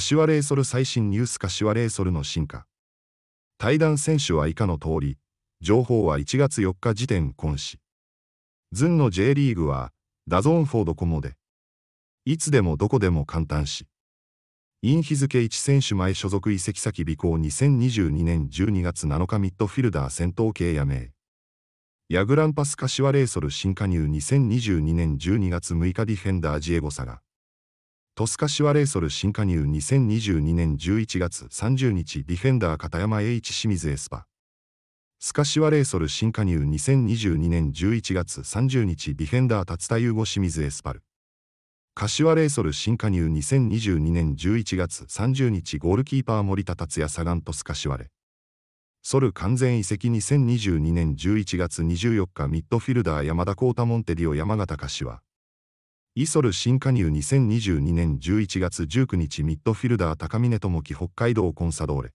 柏レイソル最新ニュース柏レイソルの進化。対談選手は以下の通り、情報は1月4日時点今市。ズンの J リーグは、ダゾーンフォードコモで。いつでもどこでも簡単し。イン日付1選手前所属移籍先尾行2022年12月7日ミッドフィルダー戦闘系やめヤグランパス柏レイソル新加入2022年12月6日ディフェンダージエゴサが。トスカシワレーソル新加入2022年11月30日ディフェンダー片山栄一清水エスパ。スカシワレーソル新加入2022年11月30日ディフェンダー達田優吾清水エスパル。カシワレイソル新加入2022年11月30日ゴールキーパー森田達也サガンカシワレ。ソル完全移籍2022年11月24日ミッドフィルダー山田コータモンテディオ山形柏。イソル新加入2022年11月19日ミッドフィルダー高峰智樹北海道コンサドーレ。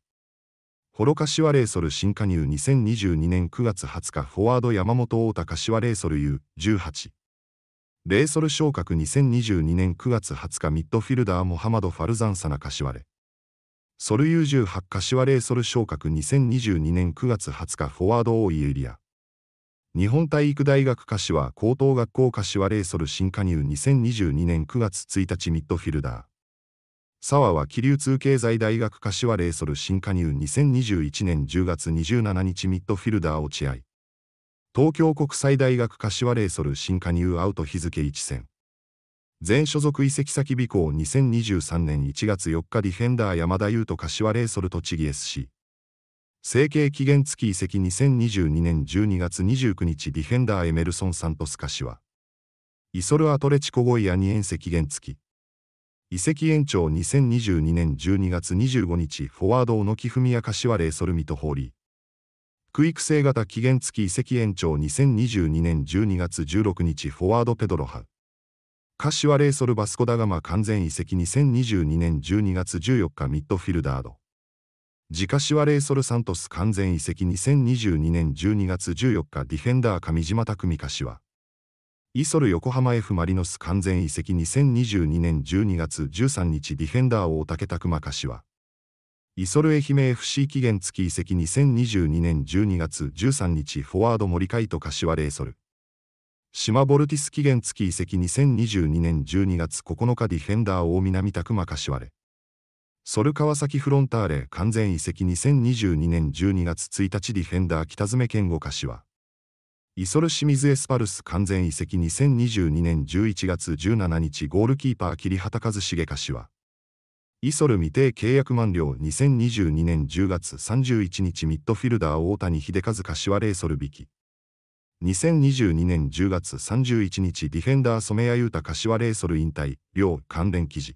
ホロカシワレーソル新加入2022年9月20日フォワード山本太田柏レーソル U18。レーソル昇格2022年9月20日ミッドフィルダーモハマド・ファルザンサナ柏レ。ソル U18 柏レーソル昇格2022年9月20日フォワード大井エリア。日本体育大学柏高等学校柏レイソル新加入2022年9月1日ミッドフィルダー。沢は気流通経済大学柏レイソル新加入2021年10月27日ミッドフィルダー落合。東京国際大学柏レイソル新加入アウト日付1戦。全所属移籍先備校2023年1月4日ディフェンダー山田優斗柏レイソル栃木 SC。成形期限付き移籍2022年12月29日ディフェンダーエメルソン・サントスカシは、イソル・アトレチコゴイアに遠赤期限付き。移籍延長2022年12月25日フォワード小野木文也柏レイソルミとホーリー。区域性型期限付き移籍延長2022年12月16日フォワードペドロハ。柏レイソルバスコダガマ完全移籍2022年12月14日ミッドフィルダード。自家シワレイソルサントス完全移籍2022年12月14日ディフェンダー上島拓美は、イソル横浜 F・ マリノス完全移籍2022年12月13日ディフェンダー大竹拓氏は、イソル愛媛 FC 期限付き移籍2022年12月13日フォワード森海と柏レイソル島ボルティス期限付き移籍2022年12月9日ディフェンダー大南拓磨柏レソル川崎フロンターレ完全移籍2022年12月1日ディフェンダー北爪健吾は、イソル清水エスパルス完全移籍2022年11月17日ゴールキーパー桐畑和重は、イソル未定契約満了2022年10月31日ミッドフィルダー大谷秀和柏レイソル引き2022年10月31日ディフェンダー染谷優太柏レイソル引退両関連記事